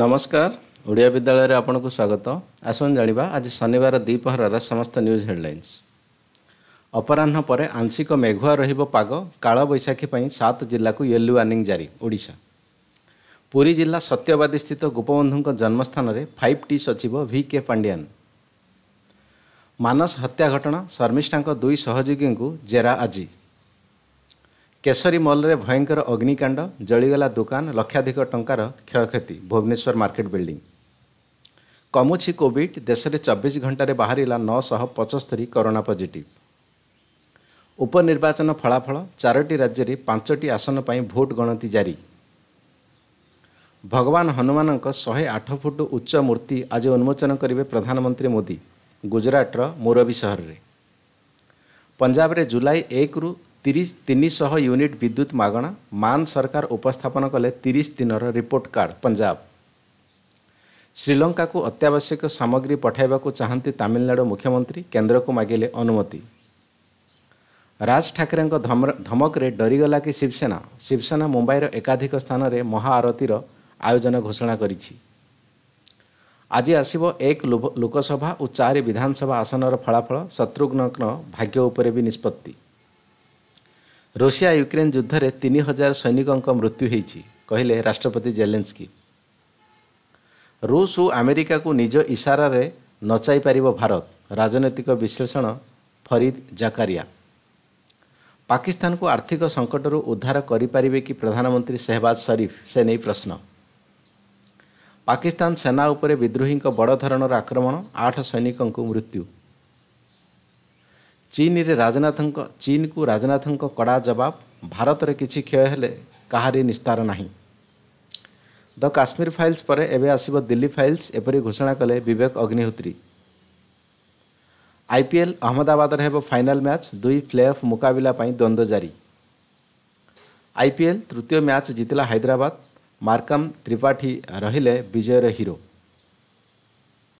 ନମସ୍କାର ଓଡ଼ିଆ ବିଦ୍ୟାଳୟରେ ଆପଣଙ୍କୁ ସ୍ୱାଗତ ଆସନ୍ତୁ ଜାଣିବା ଆଜି ଶନିବାର ଦ୍ୱିପହରର ସମସ୍ତ ନ୍ୟୁଜ୍ ହେଡ଼ଲାଇନ୍ସ ଅପରାହ୍ନ ପରେ ଆଂଶିକ ମେଘୁଆ ରହିବ ପାଗ କାଳବୈଶାଖୀ ପାଇଁ ସାତ ଜିଲ୍ଲାକୁ ୟେଲୋ ୱାର୍ଣ୍ଣିଂ ଜାରି ଓଡ଼ିଶା ପୁରୀ ଜିଲ୍ଲା ସତ୍ୟବାଦୀ ସ୍ଥିତ ଗୋପବନ୍ଧୁଙ୍କ ଜନ୍ମସ୍ଥାନରେ ଫାଇଭ୍ ଟି ସଚିବ ଭି କେ ପାଣ୍ଡିଆନ୍ ମାନସ ହତ୍ୟା ଘଟଣା ଶର୍ମିଷ୍ଠାଙ୍କ ଦୁଇ ସହଯୋଗୀଙ୍କୁ ଜେରା ଆଜି କେଶରୀ ମଲ୍ରେ ଭୟଙ୍କର ଅଗ୍ନିକାଣ୍ଡ ଜଳିଗଲା ଦୋକାନ ଲକ୍ଷାଧିକ ଟଙ୍କାର କ୍ଷୟକ୍ଷତି ଭୁବନେଶ୍ୱର ମାର୍କେଟ୍ ବିଲ୍ଡିଂ କମୁଛି କୋଭିଡ୍ ଦେଶରେ ଚବିଶ ଘଣ୍ଟାରେ ବାହାରିଲା ନଅଶହ ପଞ୍ଚସ୍ତରୀ କରୋନା ପଜିଟିଭ୍ ଉପନିର୍ବାଚନ ଫଳାଫଳ ଚାରୋଟି ରାଜ୍ୟରେ ପାଞ୍ଚଟି ଆସନ ପାଇଁ ଭୋଟ୍ ଗଣତି ଜାରି ଭଗବାନ ହନୁମାନଙ୍କ ଶହେ ଆଠ ଫୁଟ ଉଚ୍ଚ ମୂର୍ତ୍ତି ଆଜି ଉନ୍ମୋଚନ କରିବେ ପ୍ରଧାନମନ୍ତ୍ରୀ ମୋଦି ଗୁଜରାଟର ମୋରବୀ ସହରରେ ପଞ୍ଜାବରେ ଜୁଲାଇ ଏକରୁ ତିରିଶ ତିନିଶହ ୟୁନିଟ୍ ବିଦ୍ୟୁତ୍ ମାଗଣା ମାନ ସରକାର ଉପସ୍ଥାପନ କଲେ ତିରିଶ ଦିନର ରିପୋର୍ଟ କାର୍ଡ଼ ପଞ୍ଜାବ ଶ୍ରୀଲଙ୍କାକୁ ଅତ୍ୟାବଶ୍ୟକ ସାମଗ୍ରୀ ପଠାଇବାକୁ ଚାହାନ୍ତି ତାମିଲନାଡ଼ୁ ମୁଖ୍ୟମନ୍ତ୍ରୀ କେନ୍ଦ୍ରକୁ ମାଗିଲେ ଅନୁମତି ରାଜ ଠାକରେଙ୍କ ଧମକରେ ଡରିଗଲା କି ଶିବସେନା ଶିବସେନା ମୁମ୍ବାଇର ଏକାଧିକ ସ୍ଥାନରେ ମହାଆରତୀର ଆୟୋଜନ ଘୋଷଣା କରିଛି ଆଜି ଆସିବ ଏକ ଲୋକସଭା ଓ ଚାରି ବିଧାନସଭା ଆସନର ଫଳାଫଳ ଶତ୍ରୁଘ୍ନଙ୍କ ଭାଗ୍ୟ ଉପରେ ବି ନିଷ୍ପତ୍ତି ରୁଷିଆ ୟୁକ୍ରେନ୍ ଯୁଦ୍ଧରେ ତିନି ହଜାର ସୈନିକଙ୍କ ମୃତ୍ୟୁ ହୋଇଛି କହିଲେ ରାଷ୍ଟ୍ରପତି ଜେଲେନ୍ସକି ରୁଷ ଓ ଆମେରିକାକୁ ନିଜ ଇସାରାରେ ନଚାଇ ପାରିବ ଭାରତ ରାଜନୈତିକ ବିଶ୍ଳେଷଣ ଫରିଦ୍ ଜାକାରିଆ ପାକିସ୍ତାନକୁ ଆର୍ଥିକ ସଙ୍କଟରୁ ଉଦ୍ଧାର କରିପାରିବେ କି ପ୍ରଧାନମନ୍ତ୍ରୀ ସେହବାଜ ସରିଫ ସେ ନେଇ ପ୍ରଶ୍ନ ପାକିସ୍ତାନ ସେନା ଉପରେ ବିଦ୍ରୋହୀଙ୍କ ବଡ଼ ଧରଣର ଆକ୍ରମଣ ଆଠ ସୈନିକଙ୍କୁ ମୃତ୍ୟୁ ଚୀନରେ ରାଜନାଥଙ୍କ ଚୀନକୁ ରାଜନାଥଙ୍କ କଡ଼ା ଜବାବ ଭାରତରେ କିଛି କ୍ଷୟ ହେଲେ କାହାରି ନିସ୍ତାର ନାହିଁ ଦ କାଶ୍ମୀର ଫାଇଲ୍ସ ପରେ ଏବେ ଆସିବ ଦିଲ୍ଲୀ ଫାଇଲ୍ସ ଏପରି ଘୋଷଣା କଲେ ବିବେକ ଅଗ୍ନିହୋତ୍ରୀ ଆଇପିଏଲ୍ ଅହମ୍ମଦାବାଦରେ ହେବ ଫାଇନାଲ୍ ମ୍ୟାଚ୍ ଦୁଇ ପ୍ଲେ ଅଫ୍ ମୁକାବିଲା ପାଇଁ ଦ୍ୱନ୍ଦ୍ୱ ଜାରି ଆଇପିଏଲ୍ ତୃତୀୟ ମ୍ୟାଚ୍ ଜିତିଲା ହାଇଦ୍ରାବାଦ ମାର୍କମ୍ ତ୍ରିପାଠୀ ରହିଲେ ବିଜୟର ହିରୋ